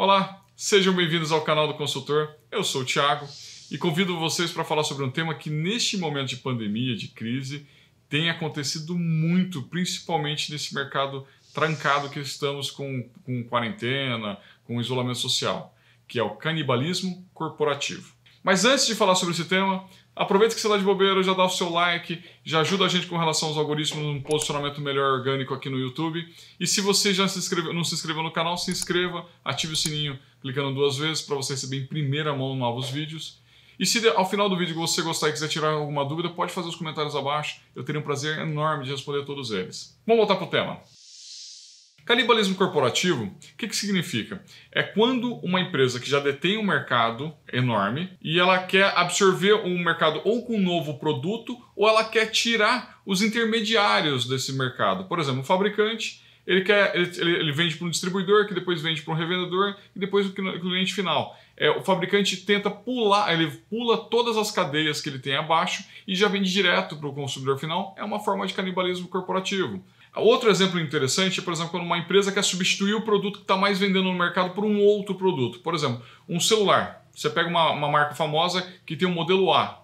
Olá, sejam bem-vindos ao canal do Consultor. Eu sou o Thiago e convido vocês para falar sobre um tema que neste momento de pandemia, de crise, tem acontecido muito, principalmente nesse mercado trancado que estamos com, com quarentena, com isolamento social, que é o canibalismo corporativo. Mas antes de falar sobre esse tema, aproveita que você está de bobeira, já dá o seu like, já ajuda a gente com relação aos algoritmos, um posicionamento melhor orgânico aqui no YouTube. E se você já se não se inscreveu no canal, se inscreva, ative o sininho clicando duas vezes para você receber em primeira mão novos vídeos. E se ao final do vídeo você gostar e quiser tirar alguma dúvida, pode fazer os comentários abaixo. Eu teria um prazer enorme de responder a todos eles. Vamos voltar para o tema. Canibalismo corporativo, o que, que significa? É quando uma empresa que já detém um mercado enorme e ela quer absorver um mercado ou com um novo produto ou ela quer tirar os intermediários desse mercado. Por exemplo, um fabricante ele quer ele, ele vende para um distribuidor que depois vende para um revendedor e depois o cliente final é, o fabricante tenta pular ele pula todas as cadeias que ele tem abaixo e já vende direto para o consumidor final é uma forma de canibalismo corporativo Outro exemplo interessante é, por exemplo, quando uma empresa quer substituir o produto que está mais vendendo no mercado por um outro produto. Por exemplo, um celular. Você pega uma, uma marca famosa que tem um modelo A.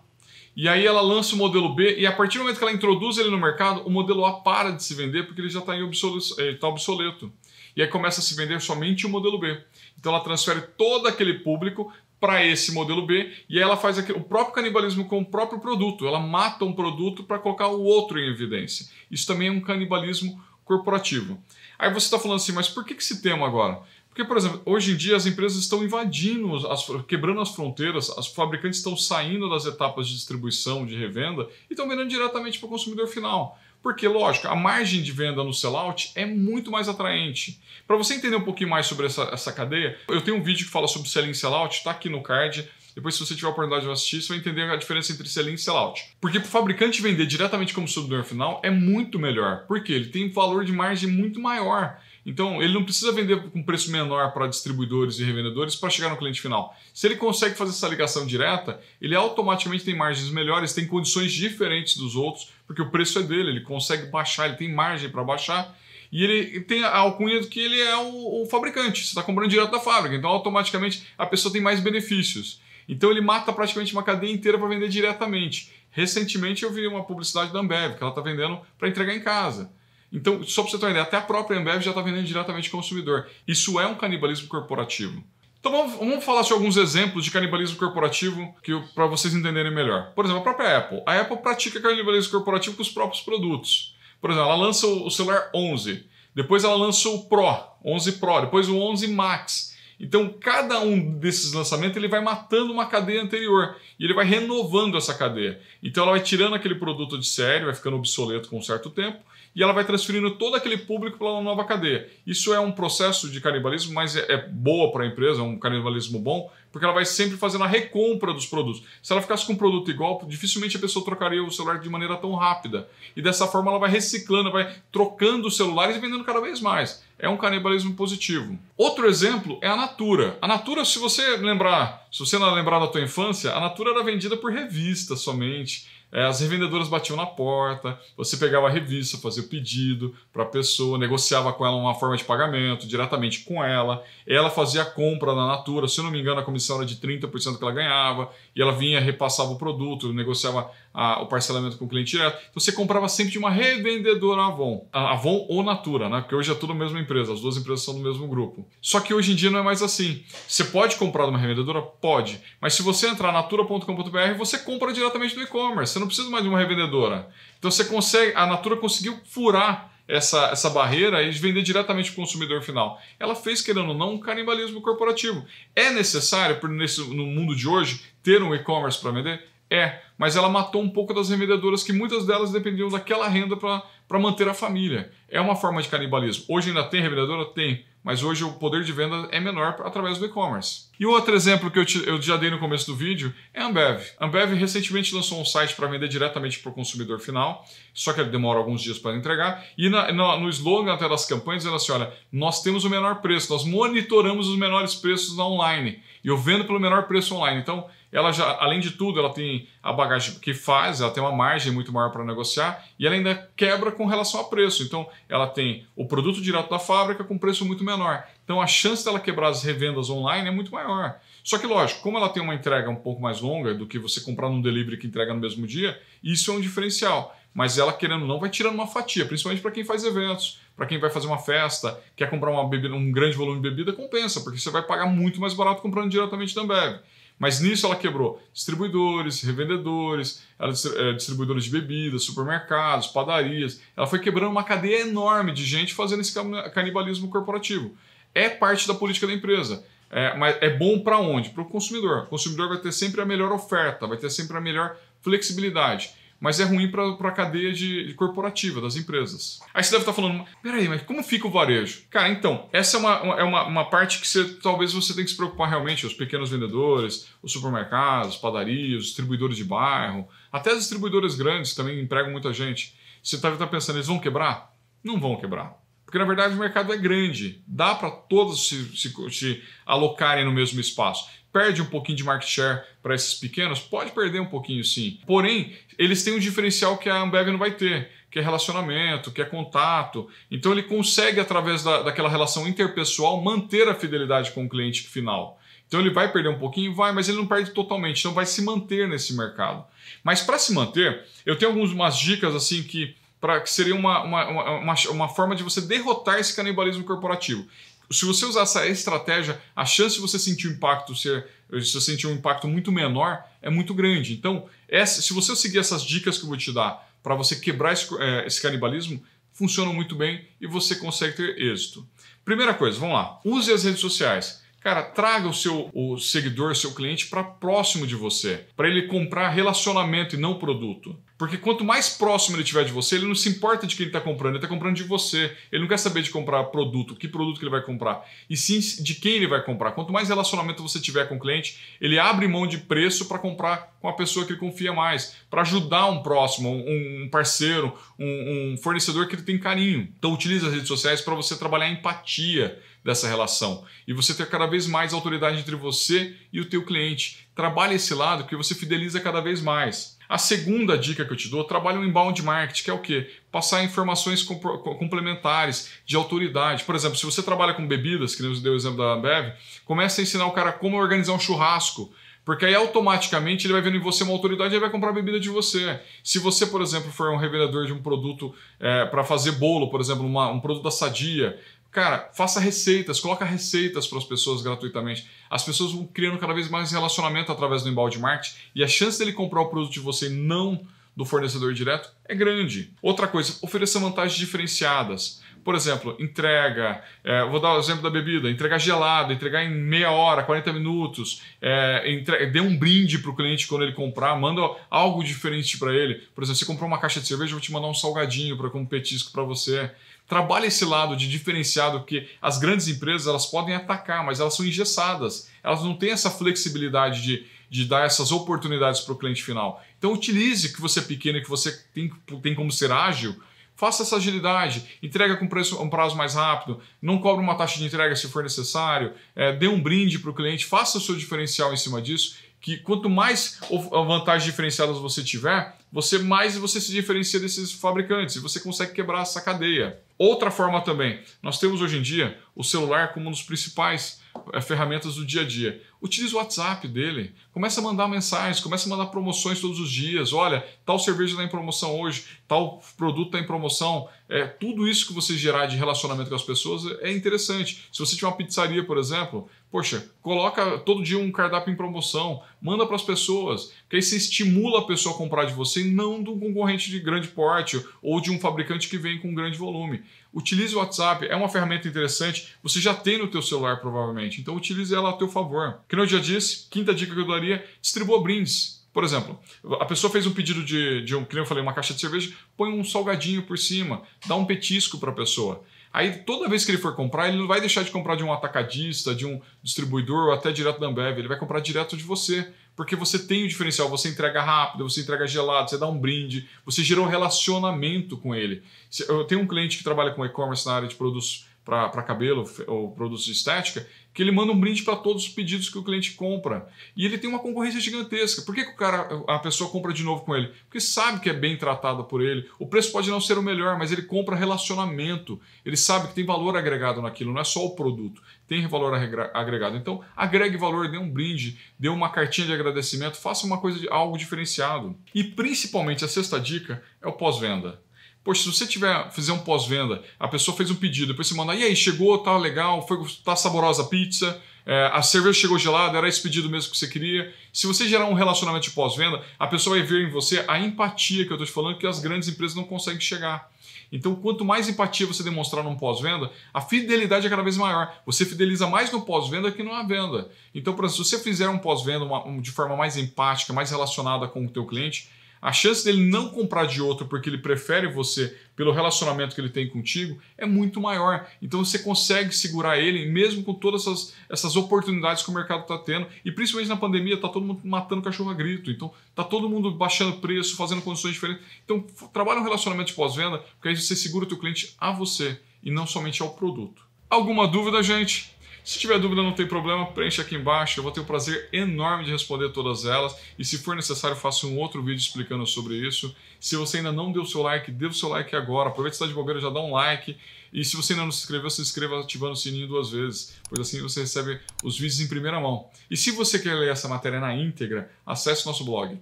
E aí ela lança o modelo B e a partir do momento que ela introduz ele no mercado, o modelo A para de se vender porque ele já está eh, tá obsoleto. E aí começa a se vender somente o modelo B. Então ela transfere todo aquele público para esse modelo B e ela faz o próprio canibalismo com o próprio produto. Ela mata um produto para colocar o outro em evidência. Isso também é um canibalismo corporativo. Aí você está falando assim, mas por que, esse tema agora? Porque, por exemplo, hoje em dia as empresas estão invadindo, as, quebrando as fronteiras, as fabricantes estão saindo das etapas de distribuição, de revenda e estão vendendo diretamente para o consumidor final. Porque, lógico, a margem de venda no sellout é muito mais atraente. Para você entender um pouquinho mais sobre essa, essa cadeia, eu tenho um vídeo que fala sobre selling e sellout, está aqui no card. Depois, se você tiver a oportunidade de assistir, você vai entender a diferença entre sell-in e sell-out. Porque para o fabricante vender diretamente como consumidor final é muito melhor, porque ele tem um valor de margem muito maior. Então, ele não precisa vender com preço menor para distribuidores e revendedores para chegar no cliente final. Se ele consegue fazer essa ligação direta, ele automaticamente tem margens melhores, tem condições diferentes dos outros porque o preço é dele, ele consegue baixar, ele tem margem para baixar. E ele tem a alcunha de que ele é o, o fabricante, você está comprando direto da fábrica, então automaticamente a pessoa tem mais benefícios. Então ele mata praticamente uma cadeia inteira para vender diretamente. Recentemente eu vi uma publicidade da Ambev, que ela está vendendo para entregar em casa. Então, só para você ter uma ideia, até a própria Ambev já está vendendo diretamente ao consumidor. Isso é um canibalismo corporativo. Então vamos, vamos, falar sobre alguns exemplos de canibalismo corporativo que para vocês entenderem melhor. Por exemplo, a própria Apple. A Apple pratica canibalismo corporativo com os próprios produtos. Por exemplo, ela lança o celular 11, depois ela lança o Pro, 11 Pro, depois o 11 Max. Então cada um desses lançamentos ele vai matando uma cadeia anterior e ele vai renovando essa cadeia. Então ela vai tirando aquele produto de série, vai ficando obsoleto com um certo tempo e ela vai transferindo todo aquele público para uma nova cadeia. Isso é um processo de canibalismo, mas é, é boa para a empresa, é um canibalismo bom, porque ela vai sempre fazendo a recompra dos produtos. Se ela ficasse com um produto igual, dificilmente a pessoa trocaria o celular de maneira tão rápida. E dessa forma ela vai reciclando, vai trocando os celulares e vendendo cada vez mais. É um canibalismo positivo. Outro exemplo é a Natura. A Natura, se você lembrar, se você não lembrar da tua infância, a Natura era vendida por revista somente é, as revendedoras batiam na porta, você pegava a revista, fazia o pedido para a pessoa, negociava com ela uma forma de pagamento diretamente com ela, ela fazia a compra na Natura, se eu não me engano a comissão era de 30% que ela ganhava, e ela vinha, repassava o produto, negociava a, o parcelamento com o cliente direto. Então você comprava sempre de uma revendedora Avon, Avon ou Natura, né? porque hoje é tudo a mesma empresa, as duas empresas são do mesmo grupo. Só que hoje em dia não é mais assim. Você pode comprar de uma revendedora? Pode, mas se você entrar na natura.com.br, você compra diretamente do e-commerce, não precisa mais de uma revendedora. Então você consegue, a Natura conseguiu furar essa, essa barreira e vender diretamente para o consumidor final. Ela fez, querendo ou não, um canibalismo corporativo. É necessário, nesse, no mundo de hoje, ter um e-commerce para vender? É mas ela matou um pouco das revendedoras que muitas delas dependiam daquela renda para manter a família. É uma forma de canibalismo. Hoje ainda tem revendedora? Tem, mas hoje o poder de venda é menor através do e-commerce. E outro exemplo que eu, te, eu, já dei no começo do vídeo é a Ambev. A Ambev recentemente lançou um site para vender diretamente para o consumidor final, só que ele demora alguns dias para entregar. E na, na, no slogan até das campanhas ela assim: olha, nós temos o menor preço, nós monitoramos os menores preços na online. E eu vendo pelo menor preço online. Então, ela já, além de tudo, ela tem a bagagem que faz, ela tem uma margem muito maior para negociar e ela ainda quebra com relação a preço. Então, ela tem o produto direto da fábrica com preço muito menor. Então, a chance dela quebrar as revendas online é muito maior. Só que, lógico, como ela tem uma entrega um pouco mais longa do que você comprar num delivery que entrega no mesmo dia, isso é um diferencial. Mas ela, querendo ou não, vai tirando uma fatia, principalmente para quem faz eventos, para quem vai fazer uma festa, quer comprar uma bebida, um grande volume de bebida, compensa, porque você vai pagar muito mais barato comprando diretamente da Ambev. Mas nisso ela quebrou distribuidores, revendedores, ela é, distribuidores de bebidas, supermercados, padarias. Ela foi quebrando uma cadeia enorme de gente fazendo esse canibalismo corporativo. É parte da política da empresa. É, mas é bom para onde? Para o consumidor. O consumidor vai ter sempre a melhor oferta, vai ter sempre a melhor flexibilidade mas é ruim para a cadeia de, de, corporativa das empresas. Aí você deve estar tá falando, peraí, mas como fica o varejo? Cara, então, essa é uma, uma, é uma, uma parte que você, talvez você tenha que se preocupar realmente, os pequenos vendedores, os supermercados, padarias, os distribuidores de bairro, até as distribuidoras grandes também empregam muita gente. Você deve tá, estar tá pensando, eles vão quebrar? Não vão quebrar. Porque na verdade o mercado é grande, dá para todos se, se, se, alocarem no mesmo espaço. Perde um pouquinho de market share para esses pequenos? Pode perder um pouquinho sim. Porém, eles têm um diferencial que a Ambev não vai ter, que é relacionamento, que é contato. Então ele consegue, através da, daquela relação interpessoal, manter a fidelidade com o cliente final. Então ele vai perder um pouquinho? Vai, mas ele não perde totalmente, então vai se manter nesse mercado. Mas para se manter, eu tenho algumas dicas assim que para que seria uma, uma, uma, uma, forma de você derrotar esse canibalismo corporativo. Se você usar essa estratégia, a chance de você sentir um impacto se você sentir um impacto muito menor é muito grande. Então, essa, se você seguir essas dicas que eu vou te dar para você quebrar esse, é, esse canibalismo, funcionam muito bem e você consegue ter êxito. Primeira coisa, vamos lá. Use as redes sociais Cara, traga o seu o seguidor, seu cliente para próximo de você, para ele comprar relacionamento e não produto. Porque quanto mais próximo ele tiver de você, ele não se importa de quem ele está comprando, ele está comprando de você. Ele não quer saber de comprar produto, que produto que ele vai comprar, e sim de quem ele vai comprar. Quanto mais relacionamento você tiver com o cliente, ele abre mão de preço para comprar com a pessoa que ele confia mais, para ajudar um próximo, um parceiro, um, um fornecedor que ele tem carinho. Então utilize as redes sociais para você trabalhar empatia dessa relação e você ter cada vez mais autoridade entre você e o teu cliente. Trabalhe esse lado que você fideliza cada vez mais. A segunda dica que eu te dou, trabalhe um inbound marketing, que é o quê? Passar informações complementares de autoridade. Por exemplo, se você trabalha com bebidas, que nos deu o exemplo da Ambev, comece a ensinar o cara como organizar um churrasco. Porque aí automaticamente ele vai vendo em você uma autoridade e vai comprar a bebida de você. Se você, por exemplo, for um revendedor de um produto é, eh, para fazer bolo, por exemplo, uma, um produto da sadia, Cara, faça receitas, coloca receitas para as pessoas gratuitamente. As pessoas vão criando cada vez mais relacionamento através do embalde marketing e a chance dele comprar o produto de você não do fornecedor direto é grande. Outra coisa, ofereça vantagens diferenciadas. Por exemplo, entrega, é, vou dar o exemplo da bebida, entregar gelado, entregar em meia hora, 40 minutos, é, entre... dê um brinde para o cliente quando ele comprar, manda algo diferente para ele. Por exemplo, você comprou uma caixa de cerveja, eu vou te mandar um salgadinho para como petisco para você. Trabalha esse lado de diferenciado, porque as grandes empresas elas podem atacar, mas elas são engessadas. Elas não têm essa flexibilidade de, de dar essas oportunidades para o cliente final. Então utilize que você é pequeno e que você tem, tem como ser ágil Faça essa agilidade, entrega com preço, um prazo mais rápido, não cobre uma taxa de entrega se for necessário, é, dê um brinde para o cliente, faça o seu diferencial em cima disso, que quanto mais vantagens diferenciadas você tiver, você mais você se diferencia desses fabricantes e você consegue quebrar essa cadeia. Outra forma também, nós temos hoje em dia o celular como um dos principais é, ferramentas do dia a dia. Utilize o WhatsApp dele, começa a mandar mensagens, começa a mandar promoções todos os dias. Olha, tal cerveja está em promoção hoje, tal produto está em promoção. É, tudo isso que você gerar de relacionamento com as pessoas é interessante. Se você tiver uma pizzaria, por exemplo, poxa, coloca todo dia um cardápio em promoção, manda para as pessoas, que aí você estimula a pessoa a comprar de você, não de um concorrente de grande porte ou de um fabricante que vem com grande volume. Utilize o WhatsApp, é uma ferramenta interessante, você já tem no teu celular provavelmente, então utilize ela a teu favor. Que eu já disse, quinta dica que eu daria, distribua brindes. Por exemplo, a pessoa fez um pedido de, de um, que eu falei, uma caixa de cerveja, põe um salgadinho por cima, dá um petisco para a pessoa. Aí toda vez que ele for comprar, ele não vai deixar de comprar de um atacadista, de um distribuidor ou até direto da Ambev, ele vai comprar direto de você porque você tem o diferencial, você entrega rápido, você entrega gelado, você dá um brinde, você gerou um relacionamento com ele. Eu tenho um cliente que trabalha com e-commerce na área de produtos para cabelo ou produtos de estética, que ele manda um brinde para todos os pedidos que o cliente compra. E ele tem uma concorrência gigantesca. Por que, que o cara, a pessoa compra de novo com ele? Porque sabe que é bem tratada por ele. O preço pode não ser o melhor, mas ele compra relacionamento. Ele sabe que tem valor agregado naquilo, não é só o produto. Tem valor agregado. Então, agregue valor, dê um brinde, dê uma cartinha de agradecimento, faça uma coisa, algo diferenciado. E principalmente a sexta dica é o pós-venda. Poxa, se você tiver, fizer um pós-venda, a pessoa fez um pedido, depois você manda, e aí, chegou, tá legal, foi, tá saborosa a pizza, é, a cerveja chegou gelada, era esse pedido mesmo que você queria. Se você gerar um relacionamento de pós-venda, a pessoa vai ver em você a empatia que eu estou te falando que as grandes empresas não conseguem chegar. Então, quanto mais empatia você demonstrar num pós-venda, a fidelidade é cada vez maior. Você fideliza mais no pós-venda que na venda. Então, por exemplo, se você fizer um pós-venda de forma mais empática, mais relacionada com o teu cliente, a chance dele não comprar de outro porque ele prefere você pelo relacionamento que ele tem contigo é muito maior. Então você consegue segurar ele, mesmo com todas essas, essas oportunidades que o mercado está tendo. E principalmente na pandemia, está todo mundo matando cachorro a grito. Então está todo mundo baixando preço, fazendo condições diferentes. Então trabalha um relacionamento de pós-venda, porque aí você segura o teu cliente a você e não somente ao produto. Alguma dúvida, gente? Se tiver dúvida, não tem problema, preencha aqui embaixo. Eu vou ter o prazer enorme de responder todas elas. E se for necessário, faço um outro vídeo explicando sobre isso. Se você ainda não deu seu like, dê o seu like agora. Aproveita que está de bobeira, já dá um like. E se você ainda não se inscreveu, se inscreva ativando o sininho duas vezes, pois assim você recebe os vídeos em primeira mão. E se você quer ler essa matéria na íntegra, acesse nosso blog,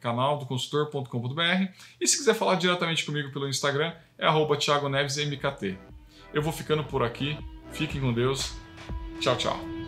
canaldoconsultor.com.br. E se quiser falar diretamente comigo pelo Instagram, é arroba Thiago Neves MKT. Eu vou ficando por aqui. Fiquem com Deus Tchau, tchau.